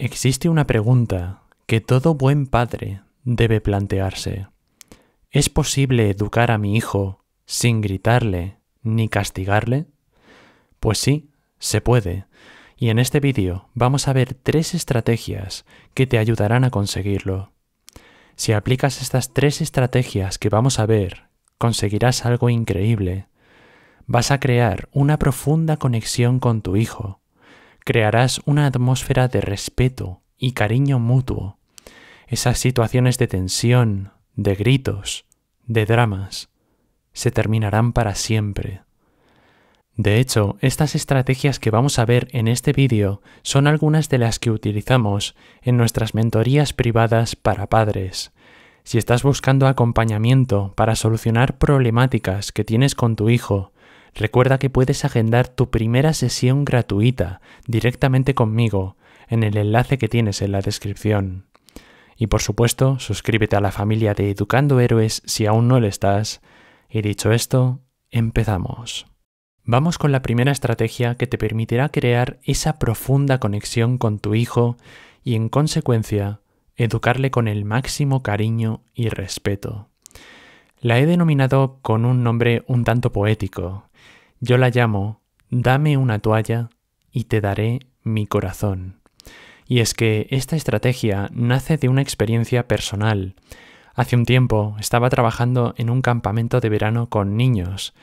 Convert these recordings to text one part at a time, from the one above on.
Existe una pregunta que todo buen padre debe plantearse. ¿Es posible educar a mi hijo sin gritarle ni castigarle? Pues sí, se puede. Y en este vídeo vamos a ver tres estrategias que te ayudarán a conseguirlo. Si aplicas estas tres estrategias que vamos a ver, conseguirás algo increíble. Vas a crear una profunda conexión con tu hijo crearás una atmósfera de respeto y cariño mutuo. Esas situaciones de tensión, de gritos, de dramas, se terminarán para siempre. De hecho, estas estrategias que vamos a ver en este vídeo son algunas de las que utilizamos en nuestras mentorías privadas para padres. Si estás buscando acompañamiento para solucionar problemáticas que tienes con tu hijo, Recuerda que puedes agendar tu primera sesión gratuita directamente conmigo en el enlace que tienes en la descripción. Y por supuesto, suscríbete a la familia de Educando Héroes si aún no lo estás. Y dicho esto, empezamos. Vamos con la primera estrategia que te permitirá crear esa profunda conexión con tu hijo y en consecuencia educarle con el máximo cariño y respeto. La he denominado con un nombre un tanto poético, yo la llamo Dame una toalla y te daré mi corazón. Y es que esta estrategia nace de una experiencia personal. Hace un tiempo estaba trabajando en un campamento de verano con niños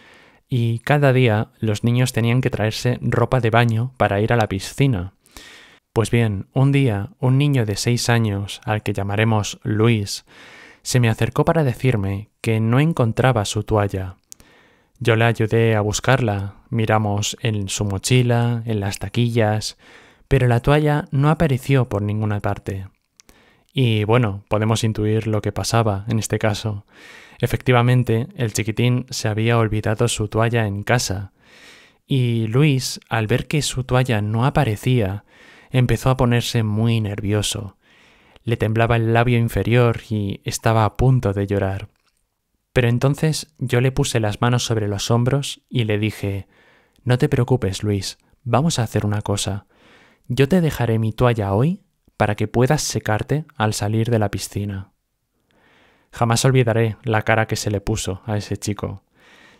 y cada día los niños tenían que traerse ropa de baño para ir a la piscina. Pues bien, un día un niño de seis años, al que llamaremos Luis, se me acercó para decirme que no encontraba su toalla yo la ayudé a buscarla, miramos en su mochila, en las taquillas, pero la toalla no apareció por ninguna parte. Y bueno, podemos intuir lo que pasaba en este caso. Efectivamente, el chiquitín se había olvidado su toalla en casa, y Luis, al ver que su toalla no aparecía, empezó a ponerse muy nervioso. Le temblaba el labio inferior y estaba a punto de llorar. Pero entonces yo le puse las manos sobre los hombros y le dije, No te preocupes, Luis, vamos a hacer una cosa. Yo te dejaré mi toalla hoy para que puedas secarte al salir de la piscina. Jamás olvidaré la cara que se le puso a ese chico.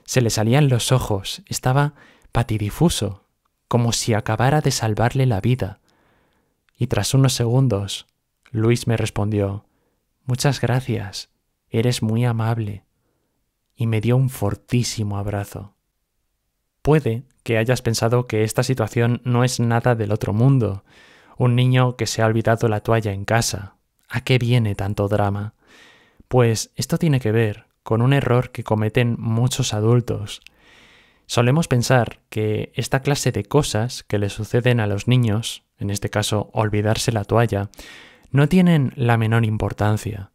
Se le salían los ojos, estaba patidifuso, como si acabara de salvarle la vida. Y tras unos segundos, Luis me respondió, Muchas gracias, eres muy amable y me dio un fortísimo abrazo. Puede que hayas pensado que esta situación no es nada del otro mundo, un niño que se ha olvidado la toalla en casa. ¿A qué viene tanto drama? Pues esto tiene que ver con un error que cometen muchos adultos. Solemos pensar que esta clase de cosas que le suceden a los niños, en este caso olvidarse la toalla, no tienen la menor importancia,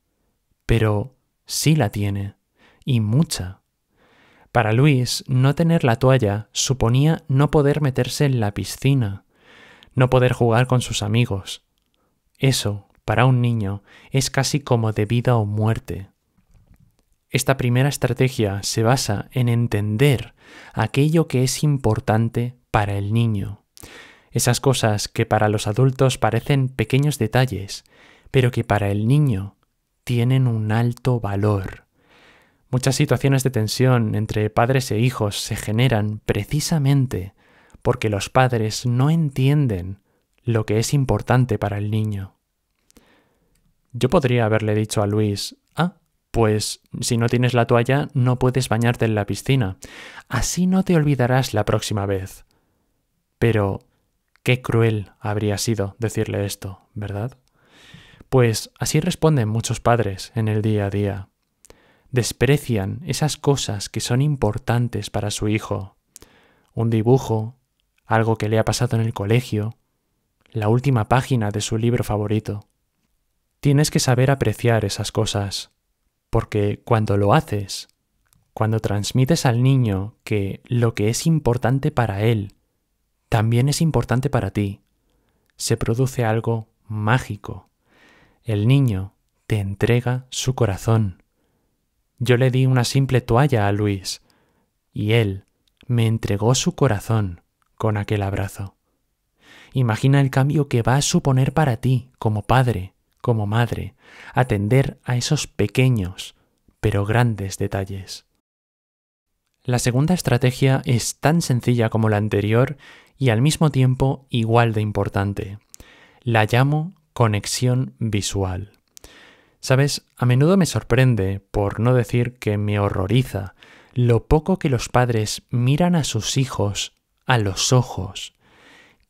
pero sí la tiene y mucha. Para Luis, no tener la toalla suponía no poder meterse en la piscina, no poder jugar con sus amigos. Eso, para un niño, es casi como de vida o muerte. Esta primera estrategia se basa en entender aquello que es importante para el niño. Esas cosas que para los adultos parecen pequeños detalles, pero que para el niño tienen un alto valor. Muchas situaciones de tensión entre padres e hijos se generan precisamente porque los padres no entienden lo que es importante para el niño. Yo podría haberle dicho a Luis, ah, pues si no tienes la toalla no puedes bañarte en la piscina, así no te olvidarás la próxima vez. Pero qué cruel habría sido decirle esto, ¿verdad? Pues así responden muchos padres en el día a día desprecian esas cosas que son importantes para su hijo. Un dibujo, algo que le ha pasado en el colegio, la última página de su libro favorito. Tienes que saber apreciar esas cosas, porque cuando lo haces, cuando transmites al niño que lo que es importante para él también es importante para ti, se produce algo mágico. El niño te entrega su corazón. Yo le di una simple toalla a Luis, y él me entregó su corazón con aquel abrazo. Imagina el cambio que va a suponer para ti, como padre, como madre, atender a esos pequeños, pero grandes detalles. La segunda estrategia es tan sencilla como la anterior y al mismo tiempo igual de importante. La llamo conexión visual. Sabes, a menudo me sorprende, por no decir que me horroriza, lo poco que los padres miran a sus hijos a los ojos.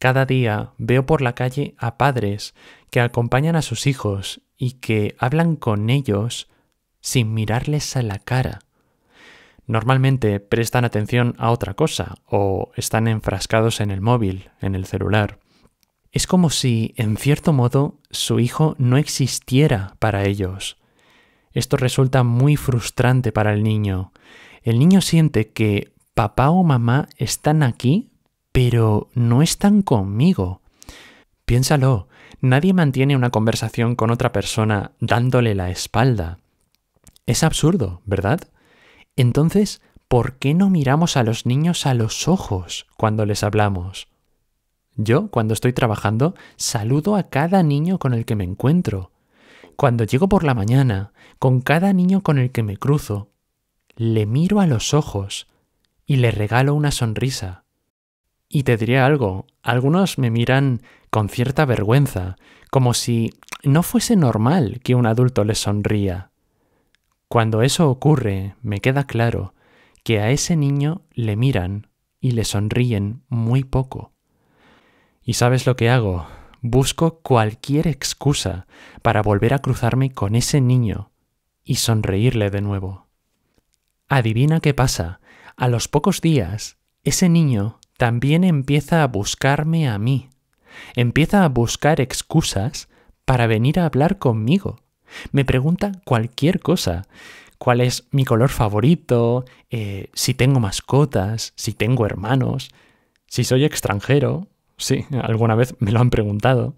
Cada día veo por la calle a padres que acompañan a sus hijos y que hablan con ellos sin mirarles a la cara. Normalmente prestan atención a otra cosa o están enfrascados en el móvil, en el celular. Es como si, en cierto modo, su hijo no existiera para ellos. Esto resulta muy frustrante para el niño. El niño siente que papá o mamá están aquí, pero no están conmigo. Piénsalo, nadie mantiene una conversación con otra persona dándole la espalda. Es absurdo, ¿verdad? Entonces, ¿por qué no miramos a los niños a los ojos cuando les hablamos? Yo, cuando estoy trabajando, saludo a cada niño con el que me encuentro. Cuando llego por la mañana, con cada niño con el que me cruzo, le miro a los ojos y le regalo una sonrisa. Y te diré algo, algunos me miran con cierta vergüenza, como si no fuese normal que un adulto les sonría. Cuando eso ocurre, me queda claro que a ese niño le miran y le sonríen muy poco. ¿Y sabes lo que hago? Busco cualquier excusa para volver a cruzarme con ese niño y sonreírle de nuevo. Adivina qué pasa. A los pocos días, ese niño también empieza a buscarme a mí. Empieza a buscar excusas para venir a hablar conmigo. Me pregunta cualquier cosa. ¿Cuál es mi color favorito? Eh, si tengo mascotas, si tengo hermanos, si soy extranjero, Sí, alguna vez me lo han preguntado.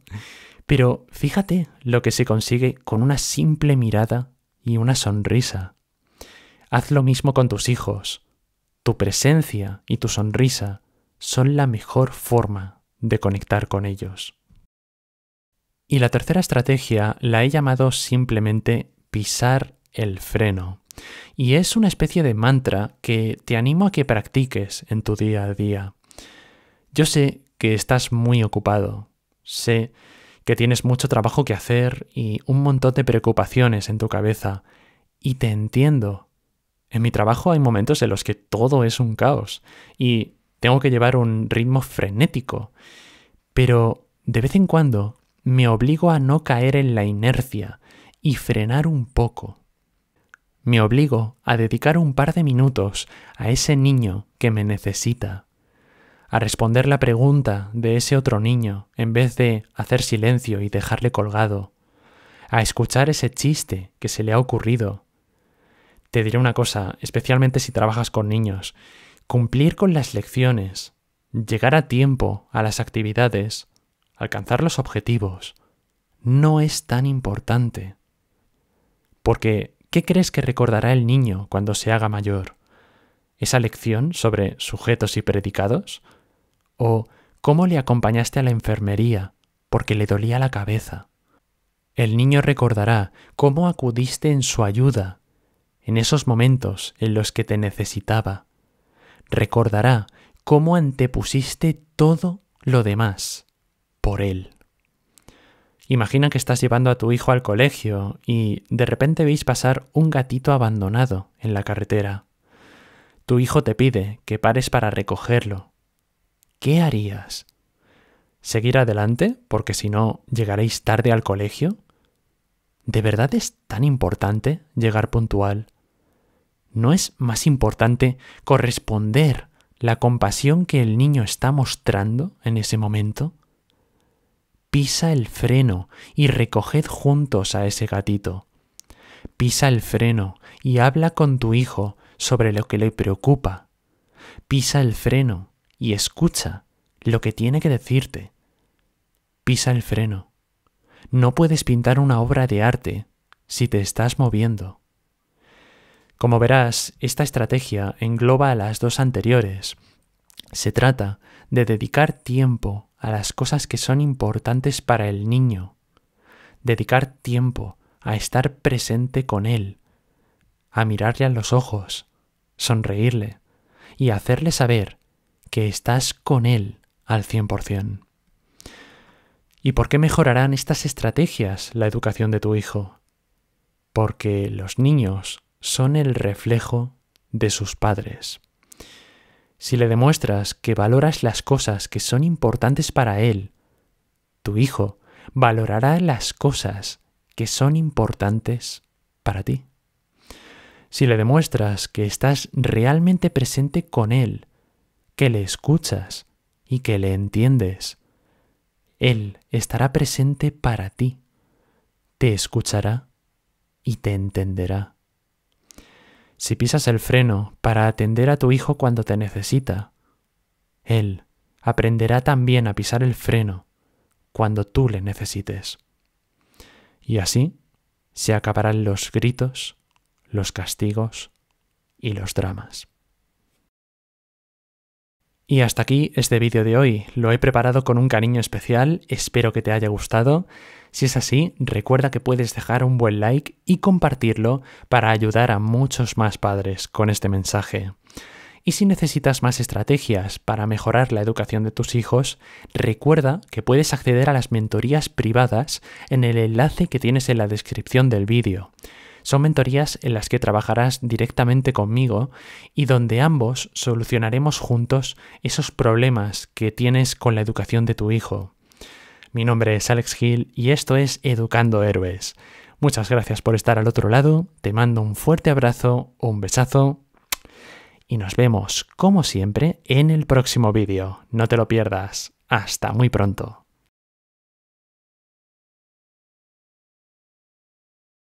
Pero fíjate lo que se consigue con una simple mirada y una sonrisa. Haz lo mismo con tus hijos. Tu presencia y tu sonrisa son la mejor forma de conectar con ellos. Y la tercera estrategia la he llamado simplemente pisar el freno. Y es una especie de mantra que te animo a que practiques en tu día a día. Yo sé que estás muy ocupado. Sé que tienes mucho trabajo que hacer y un montón de preocupaciones en tu cabeza. Y te entiendo. En mi trabajo hay momentos en los que todo es un caos y tengo que llevar un ritmo frenético. Pero de vez en cuando me obligo a no caer en la inercia y frenar un poco. Me obligo a dedicar un par de minutos a ese niño que me necesita a responder la pregunta de ese otro niño en vez de hacer silencio y dejarle colgado, a escuchar ese chiste que se le ha ocurrido. Te diré una cosa, especialmente si trabajas con niños, cumplir con las lecciones, llegar a tiempo a las actividades, alcanzar los objetivos, no es tan importante. Porque, ¿qué crees que recordará el niño cuando se haga mayor? ¿Esa lección sobre sujetos y predicados? o cómo le acompañaste a la enfermería porque le dolía la cabeza. El niño recordará cómo acudiste en su ayuda, en esos momentos en los que te necesitaba. Recordará cómo antepusiste todo lo demás por él. Imagina que estás llevando a tu hijo al colegio y de repente veis pasar un gatito abandonado en la carretera. Tu hijo te pide que pares para recogerlo, ¿qué harías? ¿Seguir adelante? Porque si no, llegaréis tarde al colegio. ¿De verdad es tan importante llegar puntual? ¿No es más importante corresponder la compasión que el niño está mostrando en ese momento? Pisa el freno y recoged juntos a ese gatito. Pisa el freno y habla con tu hijo sobre lo que le preocupa. Pisa el freno y escucha lo que tiene que decirte. Pisa el freno. No puedes pintar una obra de arte si te estás moviendo. Como verás, esta estrategia engloba a las dos anteriores. Se trata de dedicar tiempo a las cosas que son importantes para el niño, dedicar tiempo a estar presente con él, a mirarle a los ojos, sonreírle y hacerle saber que estás con Él al 100%. ¿Y por qué mejorarán estas estrategias la educación de tu hijo? Porque los niños son el reflejo de sus padres. Si le demuestras que valoras las cosas que son importantes para él, tu hijo valorará las cosas que son importantes para ti. Si le demuestras que estás realmente presente con él, que le escuchas y que le entiendes. Él estará presente para ti, te escuchará y te entenderá. Si pisas el freno para atender a tu hijo cuando te necesita, Él aprenderá también a pisar el freno cuando tú le necesites. Y así se acabarán los gritos, los castigos y los dramas. Y hasta aquí este vídeo de hoy. Lo he preparado con un cariño especial, espero que te haya gustado. Si es así, recuerda que puedes dejar un buen like y compartirlo para ayudar a muchos más padres con este mensaje. Y si necesitas más estrategias para mejorar la educación de tus hijos, recuerda que puedes acceder a las mentorías privadas en el enlace que tienes en la descripción del vídeo. Son mentorías en las que trabajarás directamente conmigo y donde ambos solucionaremos juntos esos problemas que tienes con la educación de tu hijo. Mi nombre es Alex Gil y esto es Educando Héroes. Muchas gracias por estar al otro lado, te mando un fuerte abrazo, un besazo y nos vemos, como siempre, en el próximo vídeo. No te lo pierdas. Hasta muy pronto.